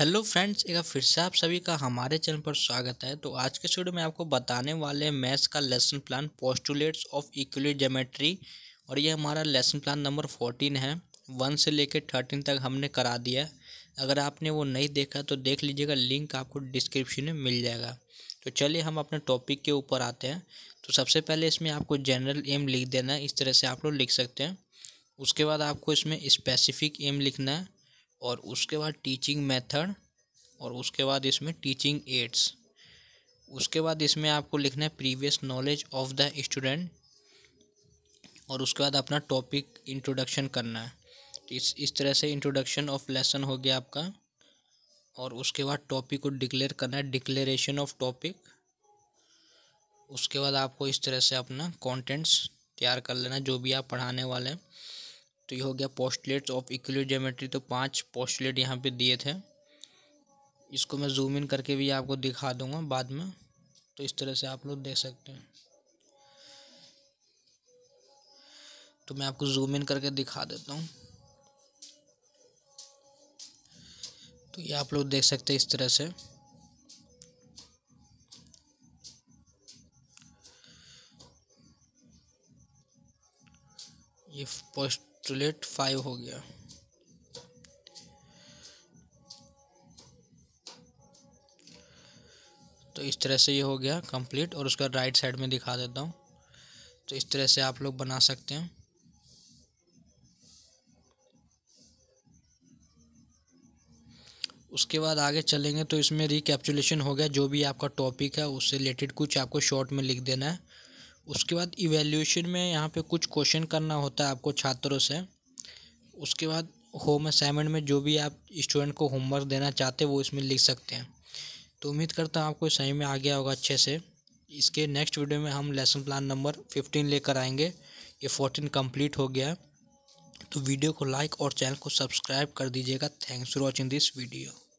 hello friends एक फिर से आप सभी का हमारे चैनल पर स्वागत है तो आज के शीडियो में आपको बताने वाले मैथ्स का lesson plan postulates of Euclid geometry और ये हमारा लेसन प्लान नंबर फोर्टीन है वन से लेकर थर्टीन तक हमने करा दिया अगर आपने वो नहीं देखा तो देख लीजिएगा लिंक आपको डिस्क्रिप्शन में मिल जाएगा तो चलिए हम अपने टॉपिक के ऊपर आते हैं तो सबसे पहले इसमें आपको जनरल एम लिख देना है इस तरह से आप लोग लिख सकते हैं उसके बाद आपको इसमें स्पेसिफिक एम लिखना है और उसके बाद टीचिंग मेथड और उसके बाद इसमें टीचिंग एड्स उसके बाद इसमें आपको लिखना है previous knowledge of the student और उसके बाद अपना टॉपिक इंट्रोडक्शन करना है इस इस तरह से इंट्रोडक्शन ऑफ लेसन हो गया आपका और उसके बाद टॉपिक को डिक्लेयर करना है डिक्लेरेशन ऑफ टॉपिक उसके बाद आपको इस तरह से अपना कंटेंट्स तैयार कर लेना जो भी आप पढ़ाने वाले हैं तो ये हो गया पोस्टलेट्स ऑफ इक्वली जोमेट्री तो पांच पोस्टलेट यहाँ पे दिए थे इसको मैं जूम इन करके भी आपको दिखा दूंगा बाद में तो इस तरह से आप लोग देख सकते हैं तो मैं आपको जूम इन करके दिखा देता हूँ तो ये आप लोग देख सकते हैं इस तरह से ये पोस्ट ट्रिलेट फाइव हो गया तो इस तरह से ये हो गया कंप्लीट और उसका राइट साइड में दिखा देता हूँ तो इस तरह से आप लोग बना सकते हैं उसके बाद आगे चलेंगे तो इसमें रिकैप्चुलेशन हो गया जो भी आपका टॉपिक है उससे रिलेटेड कुछ आपको शॉर्ट में लिख देना है उसके बाद इवेल्यूशन में यहाँ पे कुछ क्वेश्चन करना होता है आपको छात्रों से उसके बाद होम असाइनमेंट में जो भी आप स्टूडेंट को होमवर्क देना चाहते हैं वो इसमें लिख सकते हैं तो उम्मीद करता हूँ आपको सही में आ गया होगा अच्छे से इसके नेक्स्ट वीडियो में हम लेसन प्लान नंबर फिफ्टीन लेकर आएंगे ये फोर्टीन कंप्लीट हो गया तो वीडियो को लाइक और चैनल को सब्सक्राइब कर दीजिएगा thanks for watching this video